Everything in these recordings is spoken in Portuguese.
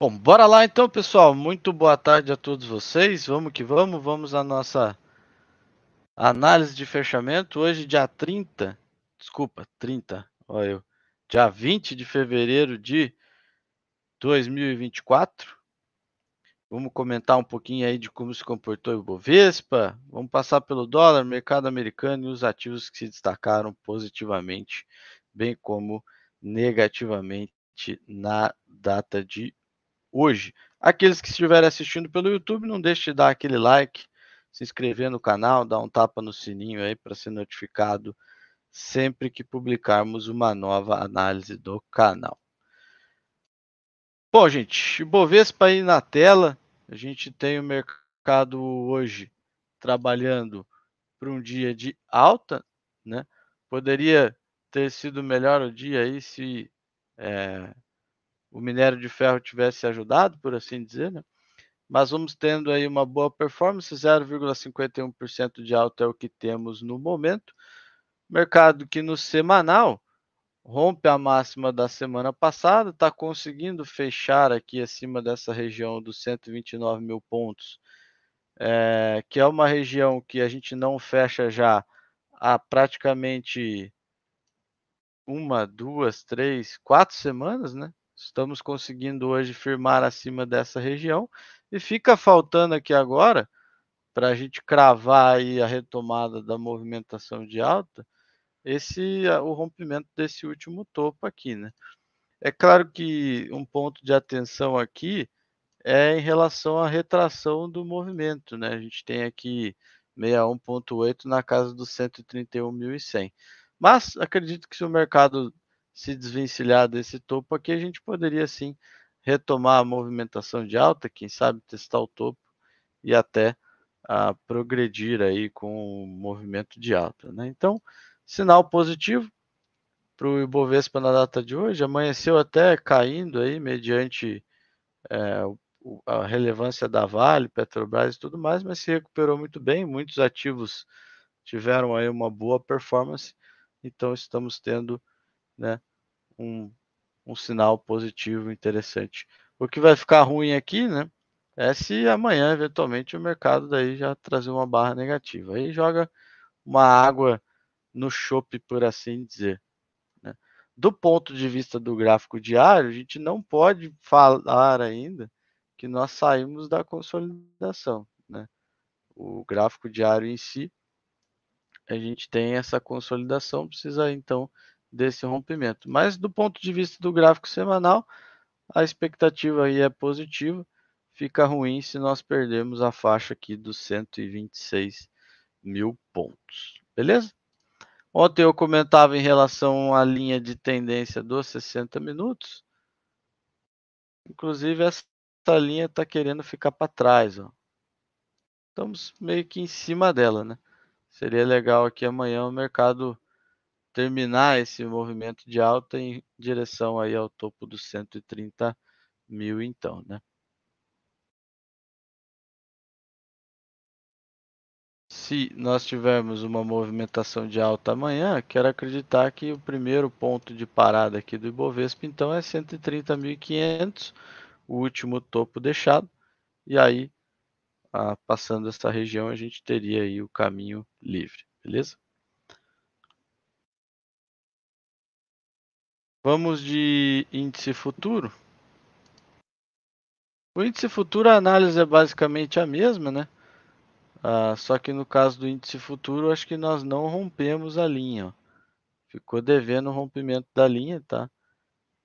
Bom, bora lá então, pessoal. Muito boa tarde a todos vocês. Vamos que vamos, vamos à nossa análise de fechamento. Hoje, dia 30, desculpa, 30, olha eu, dia 20 de fevereiro de 2024. Vamos comentar um pouquinho aí de como se comportou o Bovespa. Vamos passar pelo dólar, mercado americano e os ativos que se destacaram positivamente, bem como negativamente na data de hoje. Aqueles que estiverem assistindo pelo YouTube, não deixe de dar aquele like, se inscrever no canal, dar um tapa no sininho aí para ser notificado sempre que publicarmos uma nova análise do canal. Bom, gente, Bovespa aí na tela, a gente tem o mercado hoje trabalhando para um dia de alta, né? Poderia ter sido melhor o dia aí se é, o minério de ferro tivesse ajudado, por assim dizer, né? Mas vamos tendo aí uma boa performance, 0,51% de alta é o que temos no momento. Mercado que no semanal rompe a máxima da semana passada, está conseguindo fechar aqui acima dessa região dos 129 mil pontos, é, que é uma região que a gente não fecha já há praticamente uma, duas, três, quatro semanas, né? Estamos conseguindo hoje firmar acima dessa região e fica faltando aqui agora para a gente cravar aí a retomada da movimentação de alta, esse o rompimento desse último topo aqui, né? É claro que um ponto de atenção aqui é em relação à retração do movimento, né? A gente tem aqui 61.8 na casa dos 131.100. Mas acredito que se o mercado se desvencilhar desse topo aqui, a gente poderia sim retomar a movimentação de alta, quem sabe testar o topo e até a ah, progredir aí com o movimento de alta. Né? Então, sinal positivo para o Ibovespa na data de hoje, amanheceu até caindo aí, mediante é, a relevância da Vale, Petrobras e tudo mais, mas se recuperou muito bem, muitos ativos tiveram aí uma boa performance, então estamos tendo né, um, um sinal positivo interessante. O que vai ficar ruim aqui, né, é se amanhã eventualmente o mercado daí já trazer uma barra negativa. Aí joga uma água no chope, por assim dizer. Né? Do ponto de vista do gráfico diário, a gente não pode falar ainda que nós saímos da consolidação. Né? O gráfico diário em si, a gente tem essa consolidação, precisa então desse rompimento. Mas do ponto de vista do gráfico semanal, a expectativa aí é positiva. Fica ruim se nós perdermos a faixa aqui dos 126 mil pontos. Beleza? Ontem eu comentava em relação à linha de tendência dos 60 minutos. Inclusive, essa linha está querendo ficar para trás. Ó. Estamos meio que em cima dela, né? Seria legal aqui amanhã o mercado terminar esse movimento de alta em direção aí ao topo dos 130 mil, então, né? Se nós tivermos uma movimentação de alta amanhã, quero acreditar que o primeiro ponto de parada aqui do Ibovespa, então, é 130.500, o último topo deixado, e aí, ah, passando essa região, a gente teria aí o caminho livre, beleza? Vamos de índice futuro. O índice futuro, a análise é basicamente a mesma, né? Ah, só que no caso do índice futuro, acho que nós não rompemos a linha. Ó. Ficou devendo o rompimento da linha, tá?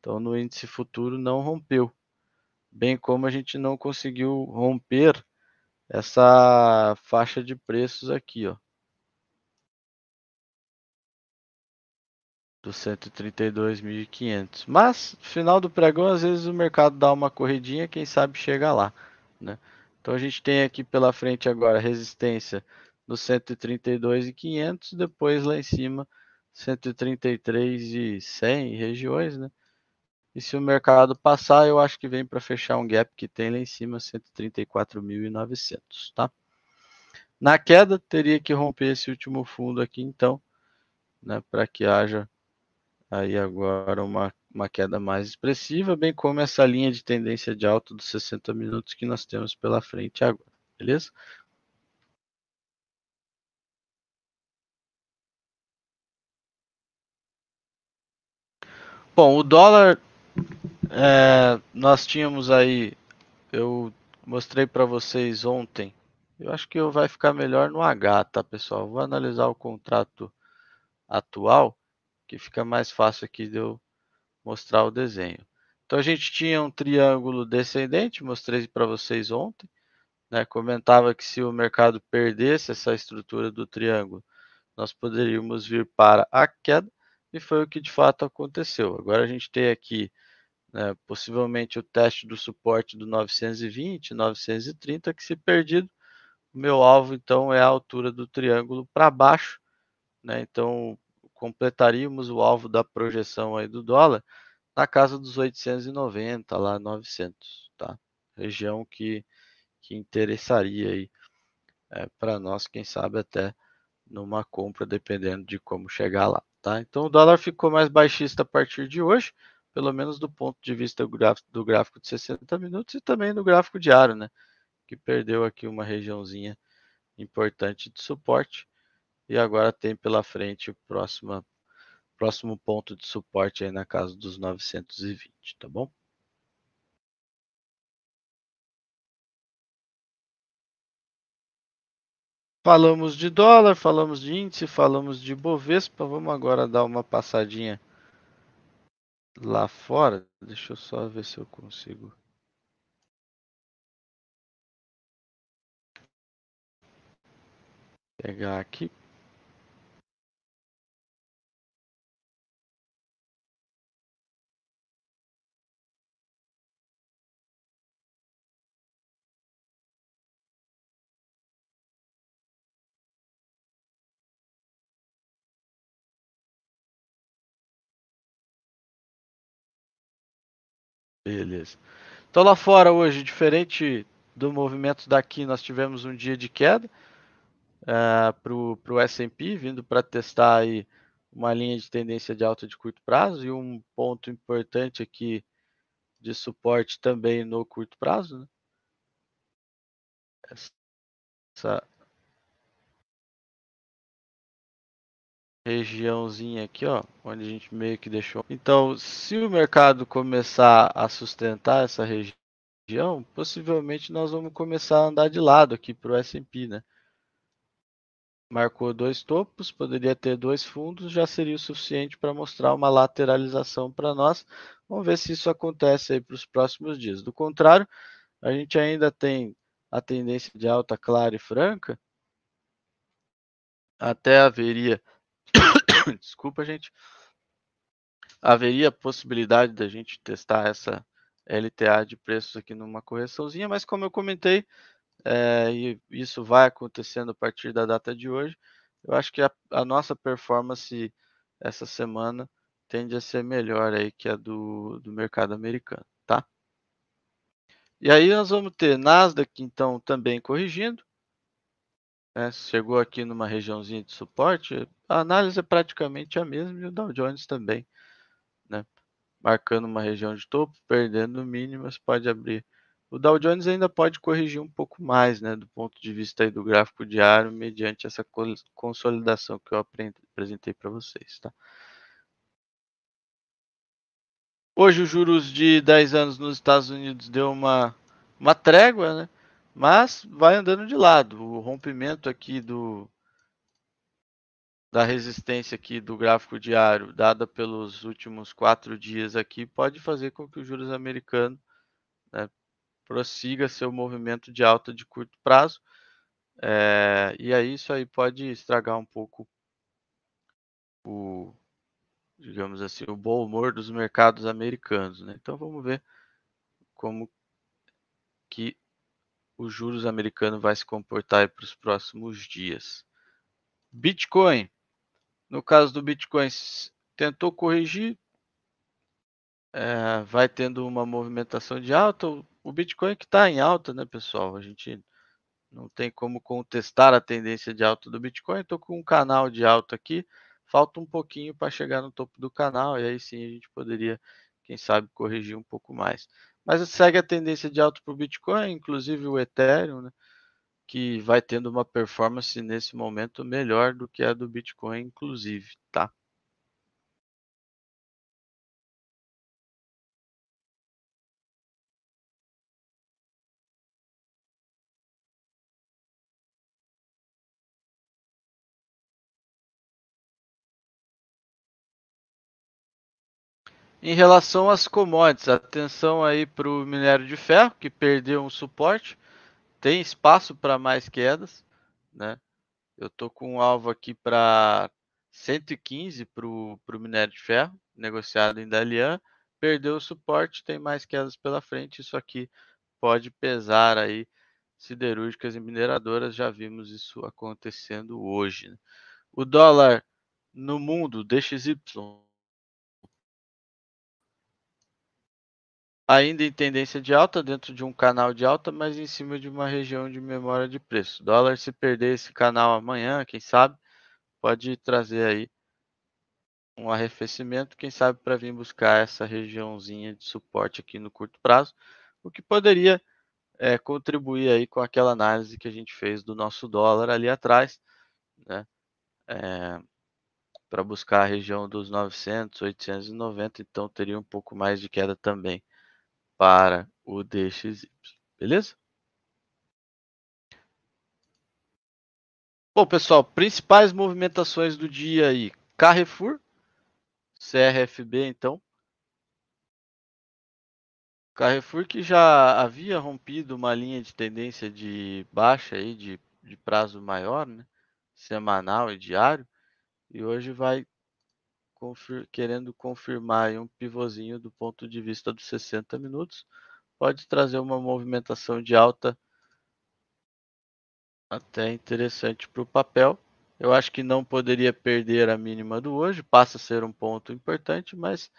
Então no índice futuro não rompeu. Bem como a gente não conseguiu romper essa faixa de preços aqui, ó. dos 132.500. Mas final do pregão, às vezes o mercado dá uma corridinha, quem sabe chega lá, né? Então a gente tem aqui pela frente agora resistência no 132.500, depois lá em cima 133.100 regiões, né? E se o mercado passar, eu acho que vem para fechar um gap que tem lá em cima 134.900, tá? Na queda teria que romper esse último fundo aqui então, né, para que haja aí agora uma, uma queda mais expressiva, bem como essa linha de tendência de alta dos 60 minutos que nós temos pela frente agora, beleza? Bom, o dólar é, nós tínhamos aí, eu mostrei para vocês ontem. Eu acho que vai ficar melhor no H, tá, pessoal? Vou analisar o contrato atual que fica mais fácil aqui de eu mostrar o desenho. Então a gente tinha um triângulo descendente, mostrei para vocês ontem, né? comentava que se o mercado perdesse essa estrutura do triângulo, nós poderíamos vir para a queda, e foi o que de fato aconteceu. Agora a gente tem aqui né, possivelmente o teste do suporte do 920, 930, que se perdido, o meu alvo então é a altura do triângulo para baixo, né? Então completaríamos o alvo da projeção aí do dólar na casa dos 890 lá 900, tá? Região que que interessaria aí é, eh, para nós, quem sabe até numa compra dependendo de como chegar lá, tá? Então o dólar ficou mais baixista a partir de hoje, pelo menos do ponto de vista do gráfico, do gráfico de 60 minutos e também do gráfico diário, né? Que perdeu aqui uma regiãozinha importante de suporte e agora tem pela frente o próximo próximo ponto de suporte aí na casa dos 920, tá bom? Falamos de dólar, falamos de índice, falamos de Bovespa. Vamos agora dar uma passadinha lá fora. Deixa eu só ver se eu consigo. Pegar aqui. Beleza. Então lá fora hoje, diferente do movimento daqui, nós tivemos um dia de queda uh, é, para o S&P, vindo para testar aí uma linha de tendência de alta de curto prazo e um ponto importante aqui de suporte também no curto prazo. Né? Essa regiãozinha aqui, ó, onde a gente meio que deixou. Então, se o mercado começar a sustentar essa região, possivelmente nós vamos começar a andar de lado aqui para o S&P, né? Marcou dois topos, poderia ter dois fundos, já seria o suficiente para mostrar uma lateralização para nós. Vamos ver se isso acontece aí para os próximos dias. Do contrário, a gente ainda tem a tendência de alta clara e franca. Até haveria Desculpa, gente. Haveria possibilidade da gente testar essa LTA de preços aqui numa correçãozinha, mas como eu comentei, é, e isso vai acontecendo a partir da data de hoje, eu acho que a, a nossa performance essa semana tende a ser melhor aí que a do, do mercado americano, tá? E aí nós vamos ter Nasdaq, então, também corrigindo, né? Chegou aqui numa regiãozinha de suporte, a análise é praticamente a mesma e o Dow Jones também. Né? Marcando uma região de topo, perdendo mínimas, pode abrir. O Dow Jones ainda pode corrigir um pouco mais, né, do ponto de vista do gráfico diário, mediante essa consolidação que eu apresentei para vocês, tá? Hoje os juros de 10 anos nos Estados Unidos deu uma, uma trégua, né? mas vai andando de lado. O rompimento aqui do da resistência aqui do gráfico diário dada pelos últimos quatro dias aqui pode fazer com que o juros americano né, prossiga seu movimento de alta de curto prazo é, e aí isso aí pode estragar um pouco o digamos assim o bom humor dos mercados americanos né? então vamos ver como que o juros americano vai se comportar para os próximos dias. Bitcoin. No caso do Bitcoin, tentou corrigir, é, vai tendo uma movimentação de alta. O Bitcoin que está em alta, né, pessoal? A gente não tem como contestar a tendência de alta do Bitcoin. Estou com um canal de alta aqui. Falta um pouquinho para chegar no topo do canal e aí sim a gente poderia, quem sabe, corrigir um pouco mais mas segue a tendência de alta para o Bitcoin, inclusive o Ethereum, né? que vai tendo uma performance nesse momento melhor do que a do Bitcoin, inclusive, tá? Em relação às commodities, atenção aí para o minério de ferro, que perdeu um suporte, tem espaço para mais quedas, né? Eu tô com um alvo aqui para 115 para o minério de ferro, negociado em Dalian, perdeu o suporte, tem mais quedas pela frente, isso aqui pode pesar aí siderúrgicas e mineradoras, já vimos isso acontecendo hoje. Né? O dólar no mundo, DXY, ainda em tendência de alta dentro de um canal de alta, mas em cima de uma região de memória de preço. O dólar se perder esse canal amanhã, quem sabe, pode trazer aí um arrefecimento, quem sabe para vir buscar essa regiãozinha de suporte aqui no curto prazo, o que poderia é, contribuir aí com aquela análise que a gente fez do nosso dólar ali atrás, né? É, eh, para buscar a região dos 900, 890, então teria um pouco mais de queda também para o dxy, beleza? Bom, pessoal, principais movimentações do dia aí. Carrefour, CRFB, então. Carrefour que já havia rompido uma linha de tendência de baixa aí, de, de prazo maior, né? semanal e diário, e hoje vai confir querendo confirmar um pivôzinho do ponto de vista dos 60 minutos, pode trazer uma movimentação de alta até interessante para o papel. Eu acho que não poderia perder a mínima do hoje, passa a ser um ponto importante, mas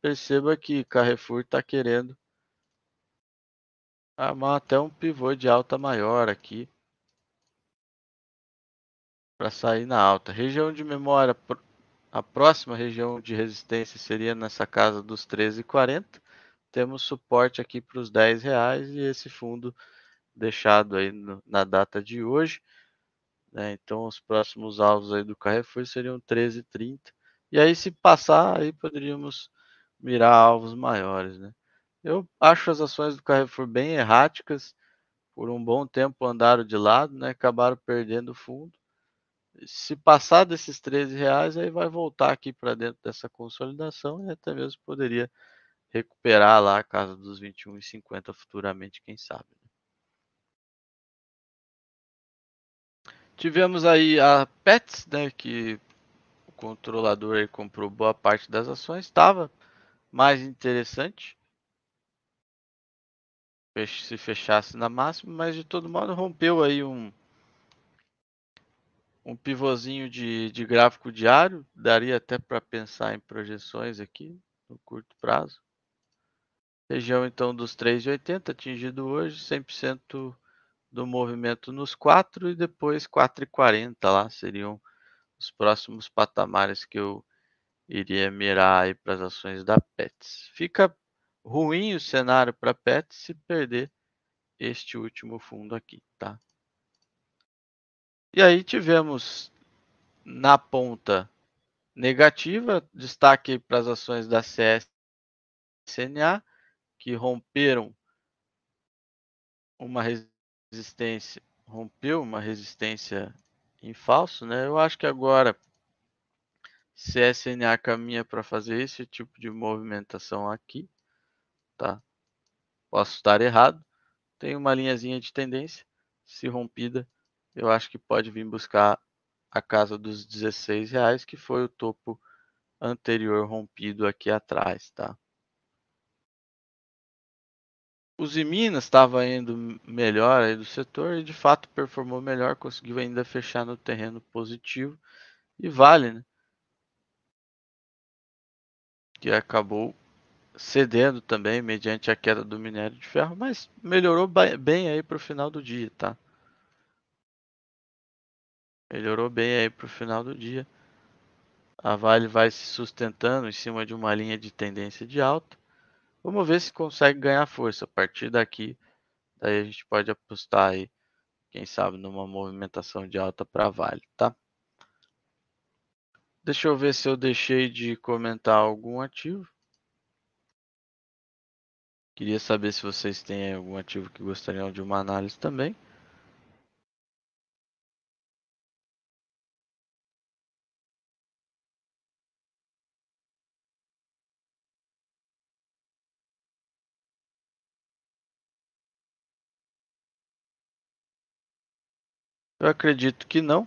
perceba que Carrefour está querendo armar até um pivô de alta maior aqui para sair na alta. Região de memória a próxima região de resistência seria nessa casa dos 13,40. Temos suporte aqui para os 10 reais e esse fundo deixado aí no, na data de hoje. Né? Então, os próximos alvos aí do Carrefour seriam 13,30. E aí, se passar, aí poderíamos mirar alvos maiores, né? Eu acho as ações do Carrefour bem erráticas. Por um bom tempo andaram de lado, né? Acabaram perdendo o fundo se passar desses 13 reais, aí vai voltar aqui para dentro dessa consolidação e até mesmo poderia recuperar lá a casa dos 21,50 futuramente, quem sabe. Né? Tivemos aí a Pets, né, que o controlador aí comprou boa parte das ações, estava mais interessante se fechasse na máxima, mas de todo modo rompeu aí um, um pivôzinho de, de gráfico diário, daria até para pensar em projeções aqui no curto prazo. Região então dos 3,80 atingido hoje, 100% do movimento nos 4 e depois 4,40 lá seriam os próximos patamares que eu iria mirar aí para as ações da Pets. Fica ruim o cenário para Pets se perder este último fundo aqui, tá? E aí tivemos na ponta negativa, destaque para as ações da CSNA, que romperam uma resistência, rompeu uma resistência em falso, né? Eu acho que agora CSNA caminha para fazer esse tipo de movimentação aqui, tá? Posso estar errado. Tem uma linhazinha de tendência, se rompida, eu acho que pode vir buscar a casa dos 16 reais, que foi o topo anterior rompido aqui atrás, tá? O Minas estava indo melhor aí do setor e de fato performou melhor, conseguiu ainda fechar no terreno positivo e vale, né? Que acabou cedendo também mediante a queda do minério de ferro, mas melhorou bem aí para o final do dia, tá? melhorou bem aí para o final do dia. A Vale vai se sustentando em cima de uma linha de tendência de alta. Vamos ver se consegue ganhar força. A partir daqui, daí a gente pode apostar aí, quem sabe, numa movimentação de alta para a Vale, tá? Deixa eu ver se eu deixei de comentar algum ativo. Queria saber se vocês têm algum ativo que gostariam de uma análise também. Eu acredito que não.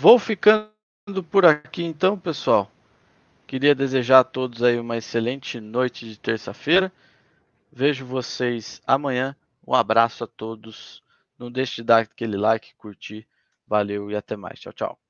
Vou ficando por aqui então, pessoal. Queria desejar a todos aí uma excelente noite de terça-feira. Vejo vocês amanhã. Um abraço a todos. Não deixe de dar aquele like, curtir. Valeu e até mais. Tchau, tchau.